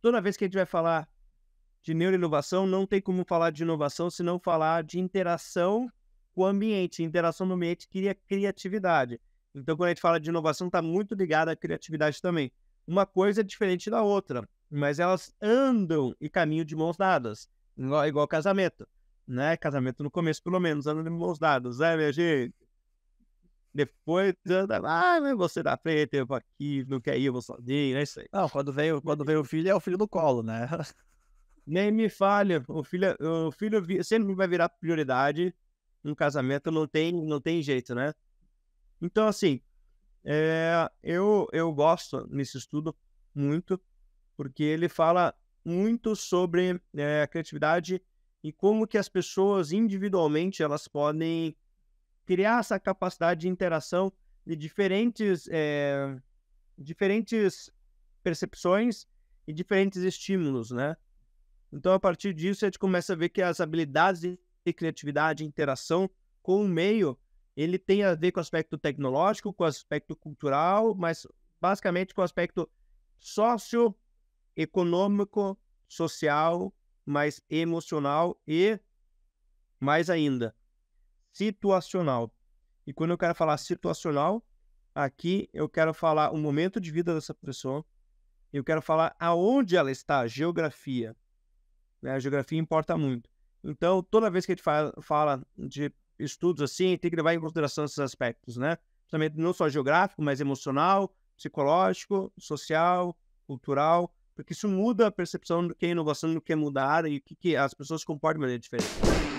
toda vez que a gente vai falar de neuroinovação, não tem como falar de inovação se não falar de interação com o ambiente. Interação no ambiente cria criatividade. Então, quando a gente fala de inovação, está muito ligada à criatividade também. Uma coisa é diferente da outra, mas elas andam e caminham de mãos dadas, igual, igual casamento. Né? Casamento no começo, pelo menos, andam de mãos dadas, né, minha gente? Depois anda lá, né? Você dá frente, eu aqui, não quer ir, eu vou sozinho, né? isso aí. Não, quando vem quando vem o filho, é o filho no colo, né? Nem me falha. O filho, o filho sempre vai virar prioridade. Um casamento não tem, não tem jeito, né? Então, assim, é, eu, eu gosto nesse estudo muito, porque ele fala muito sobre é, a criatividade e como que as pessoas individualmente elas podem criar essa capacidade de interação de diferentes, é, diferentes percepções e diferentes estímulos, né? Então, a partir disso, a gente começa a ver que as habilidades de criatividade e interação com o meio, ele tem a ver com o aspecto tecnológico, com o aspecto cultural, mas basicamente com o aspecto socioeconômico, social, mais emocional e, mais ainda, situacional. E quando eu quero falar situacional, aqui eu quero falar o momento de vida dessa pessoa, eu quero falar aonde ela está, a geografia. Né? A geografia importa muito. Então, toda vez que a gente fala, de estudos assim, tem que levar em consideração esses aspectos, né? Também não só geográfico, mas emocional, psicológico, social, cultural, porque isso muda a percepção do que é inovação, do que é mudar e o que, que as pessoas comportam de maneira diferente.